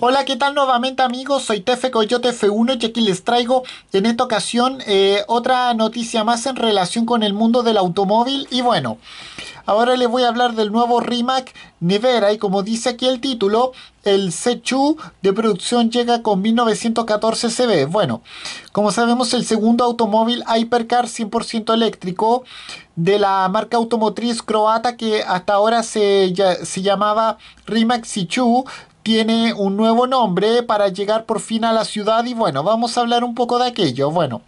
Hola, ¿qué tal nuevamente amigos? Soy Tefe Coyote F1 y aquí les traigo en esta ocasión eh, otra noticia más en relación con el mundo del automóvil y bueno, ahora les voy a hablar del nuevo Rimac Nevera y como dice aquí el título, el Sechu de producción llega con 1914 CB. Bueno, como sabemos el segundo automóvil Hypercar 100% eléctrico de la marca automotriz croata que hasta ahora se, se llamaba Rimac C-Chu tiene un nuevo nombre para llegar por fin a la ciudad y bueno, vamos a hablar un poco de aquello. Bueno,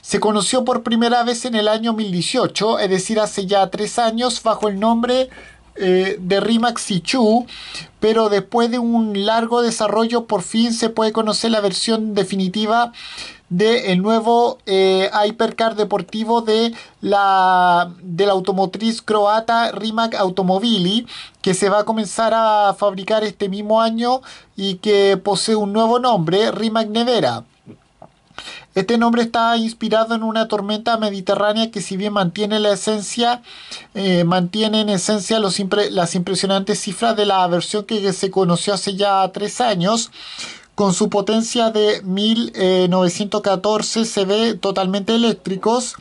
se conoció por primera vez en el año 2018, es decir, hace ya tres años, bajo el nombre eh, de Rimax Sichu, pero después de un largo desarrollo por fin se puede conocer la versión definitiva del el nuevo eh, Hypercar deportivo de la, de la automotriz croata Rimac Automobili, que se va a comenzar a fabricar este mismo año y que posee un nuevo nombre, Rimac Nevera. Este nombre está inspirado en una tormenta mediterránea que si bien mantiene la esencia, eh, mantiene en esencia los las impresionantes cifras de la versión que se conoció hace ya tres años. Con su potencia de 1914 eh, se ve totalmente eléctricos.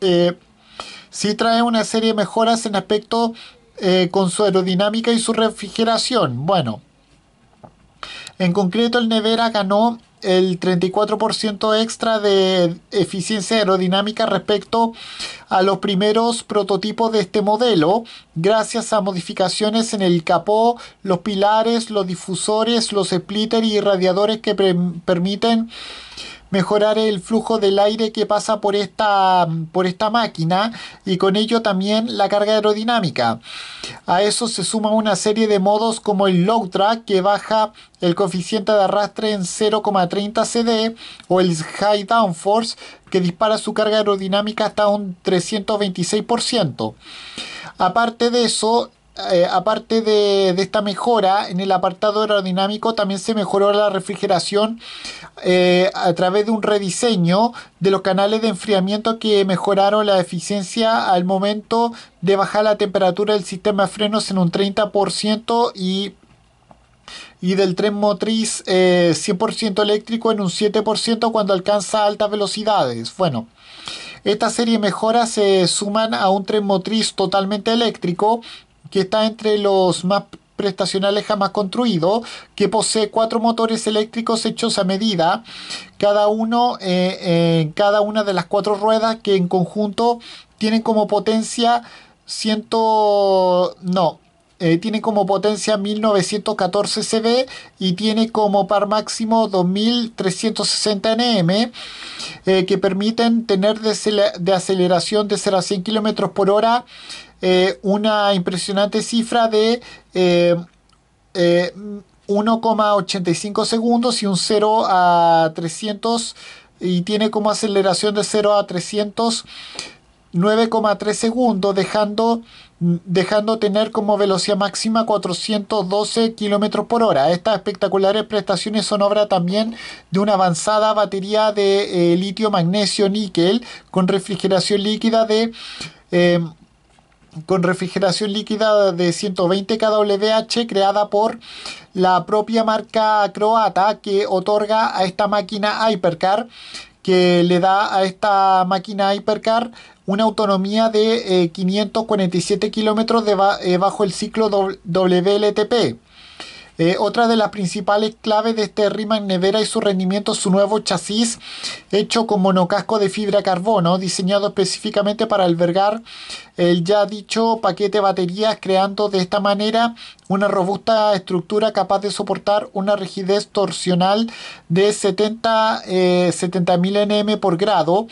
Eh, sí trae una serie de mejoras en aspecto con su aerodinámica y su refrigeración. Bueno, en concreto el Nevera ganó el 34% extra de eficiencia aerodinámica respecto a los primeros prototipos de este modelo, gracias a modificaciones en el capó, los pilares, los difusores, los splitter y radiadores que permiten mejorar el flujo del aire que pasa por esta, por esta máquina y con ello también la carga aerodinámica. A eso se suma una serie de modos como el low track que baja el coeficiente de arrastre en 0,30 CD o el high downforce que dispara su carga aerodinámica hasta un 326%. Aparte de eso, eh, aparte de, esta mejora en el apartado aerodinámico, también se mejoró la refrigeración eh, a través de un rediseño de los canales de enfriamiento que mejoraron la eficiencia al momento de bajar la temperatura del sistema de frenos en un 30% y y del tren motriz 100% eh, eléctrico en un 7% cuando alcanza altas velocidades. Bueno, esta serie de mejoras se suman a un tren motriz totalmente eléctrico que está entre los más prestacionales jamás construidos. que posee cuatro motores eléctricos hechos a medida, cada uno eh, en cada una de las cuatro ruedas que en conjunto tienen como potencia ciento no eh, tiene como potencia 1914 CV y tiene como par máximo 2360 Nm, eh, que permiten tener de, aceleración de 0 a 100 km por hora eh, una impresionante cifra de 1,85 segundos y un 0 a 300 y tiene como aceleración de 0 a 300 9,3 segundos, dejando, dejando tener como velocidad máxima 412 km por hora. Estas espectaculares prestaciones son obra también de una avanzada batería de eh, litio, magnesio, níquel con refrigeración líquida de. Em, con refrigeración líquida de 120 kWh creada por la propia marca croata que otorga a esta máquina Hypercar que le da a esta máquina hipercar una autonomía de 547 eh, kilómetros eh, bajo el ciclo WLTP. Eh, otra de las principales claves de este Rimac Nevera y su rendimiento su nuevo chasis hecho con monocasco de fibra carbono, diseñado específicamente para albergar el ya dicho paquete baterías creando de esta manera una robusta estructura capaz de soportar una rigidez torsional de 70 70.000 nm por grado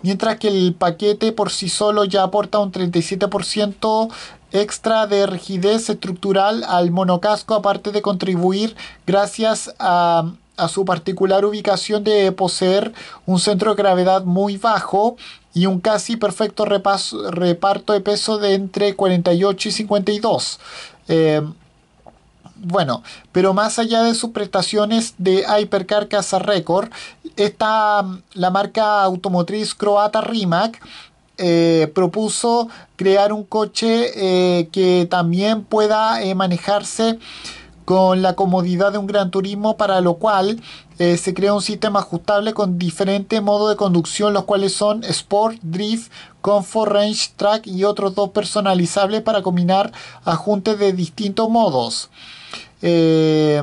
mientras que el paquete por sí solo ya aporta un 37% extra de rigidez estructural al monocasco, aparte de contribuir gracias a, a su particular ubicación de poseer un centro de gravedad muy bajo y un casi perfecto reparto de peso de entre 48 y 52. Em, bueno, pero más allá de sus prestaciones de Hypercar Casa Record, esta, la marca automotriz croata Rimac eh, propuso crear un coche eh, que también pueda eh, manejarse con la comodidad de un gran turismo, para lo cual eh, se crea un sistema ajustable con diferentes modos de conducción, los cuales son Sport, Drift, Comfort, Range, Track y otros dos personalizables para combinar ajuntes de distintos modos. Eh,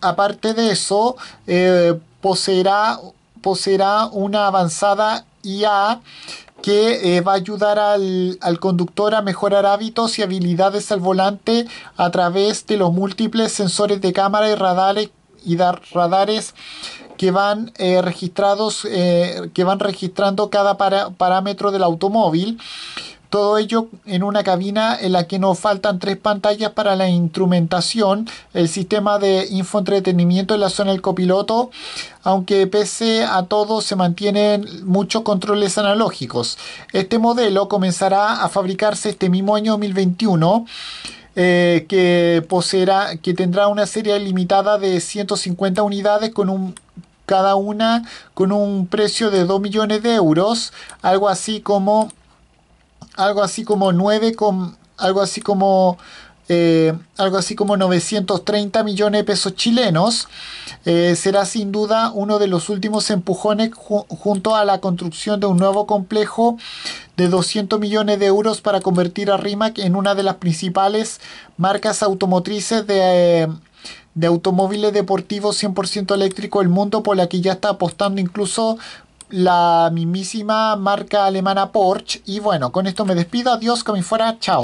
aparte de eso, eh, poseerá, poseerá una avanzada IA que eh, va a ayudar al, conductor a mejorar hábitos y habilidades al volante a través de los múltiples sensores de cámara y radares y radares que van eh, registrados eh, que van registrando cada parámetro del automóvil todo ello en una cabina en la que nos faltan tres pantallas para la instrumentación, el sistema de infoentretenimiento en la zona del copiloto, aunque pese a todo se mantienen muchos controles analógicos. Este modelo comenzará a fabricarse este mismo año 2021. Eh, que poseerá, que tendrá una serie limitada de 150 unidades con un cada una con un precio de 2 millones de euros, algo así como algo así como con, algo así como eh, algo así como 930 millones de pesos chilenos, eh, será sin duda uno de los últimos empujones junto a la construcción de un nuevo complejo de 200 millones de euros para convertir a Rimac en una de las principales marcas automotrices de, eh, de automóviles deportivos 100% eléctrico del mundo, por la que ya está apostando incluso la mismísima marca alemana Porsche. Y bueno, con esto me despido. Adiós, como fuera. Chao.